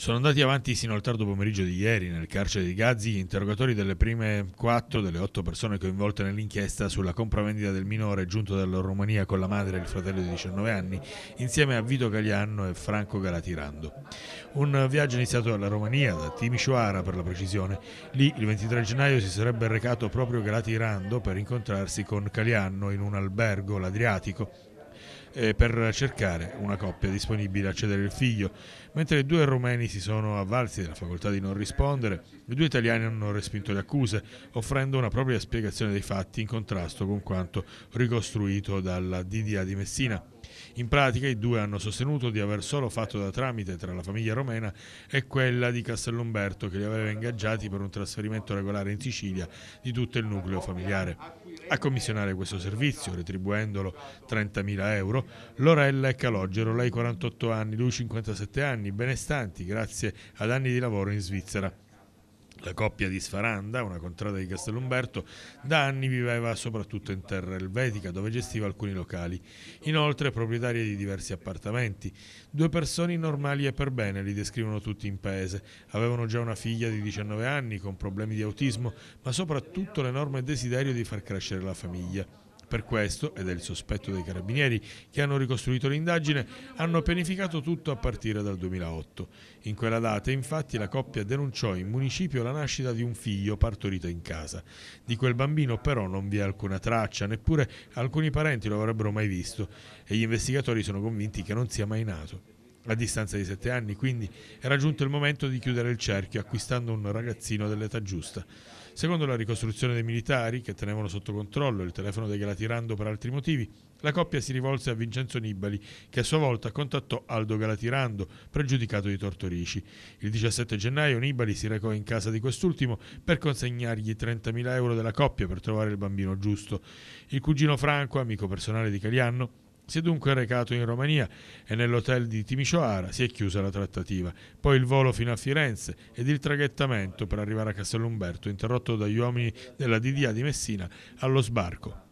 Sono andati avanti sino al tardo pomeriggio di ieri nel carcere di Gazzi gli interrogatori delle prime quattro delle otto persone coinvolte nell'inchiesta sulla compravendita del minore giunto dalla Romania con la madre e il fratello di 19 anni, insieme a Vito Caglianno e Franco Galatirando. Un viaggio iniziato dalla Romania, da Timișoara per la precisione. Lì il 23 gennaio si sarebbe recato proprio Galatirando per incontrarsi con Caglianno in un albergo, l'Adriatico, eh, per cercare una coppia disponibile a cedere il figlio. Mentre i due rumeni si sono avvalsi della facoltà di non rispondere, i due italiani hanno respinto le accuse, offrendo una propria spiegazione dei fatti in contrasto con quanto ricostruito dalla DDA di Messina. In pratica i due hanno sostenuto di aver solo fatto da tramite tra la famiglia romena e quella di Castellumberto che li aveva ingaggiati per un trasferimento regolare in Sicilia di tutto il nucleo familiare. A commissionare questo servizio, retribuendolo 30.000 euro, Lorella e Calogero, lei 48 anni, lui 57 anni, benestanti grazie ad anni di lavoro in Svizzera. La coppia di Sfaranda, una contrada di Castellumberto, da anni viveva soprattutto in terra elvetica, dove gestiva alcuni locali. Inoltre è proprietaria di diversi appartamenti. Due persone normali e per bene, li descrivono tutti in paese. Avevano già una figlia di 19 anni con problemi di autismo, ma soprattutto l'enorme desiderio di far crescere la famiglia. Per questo, ed è il sospetto dei carabinieri che hanno ricostruito l'indagine, hanno pianificato tutto a partire dal 2008. In quella data, infatti, la coppia denunciò in municipio la nascita di un figlio partorito in casa. Di quel bambino però non vi è alcuna traccia, neppure alcuni parenti lo avrebbero mai visto e gli investigatori sono convinti che non sia mai nato. A distanza di sette anni, quindi, era giunto il momento di chiudere il cerchio acquistando un ragazzino dell'età giusta. Secondo la ricostruzione dei militari, che tenevano sotto controllo il telefono dei Galatirando per altri motivi, la coppia si rivolse a Vincenzo Nibali, che a sua volta contattò Aldo Galatirando, pregiudicato di Tortorici. Il 17 gennaio Nibali si recò in casa di quest'ultimo per consegnargli 30.000 euro della coppia per trovare il bambino giusto. Il cugino Franco, amico personale di Calianno, si è dunque recato in Romania e nell'hotel di Timisoara si è chiusa la trattativa. Poi il volo fino a Firenze ed il traghettamento per arrivare a Castellumberto, interrotto dagli uomini della DDA di Messina allo sbarco.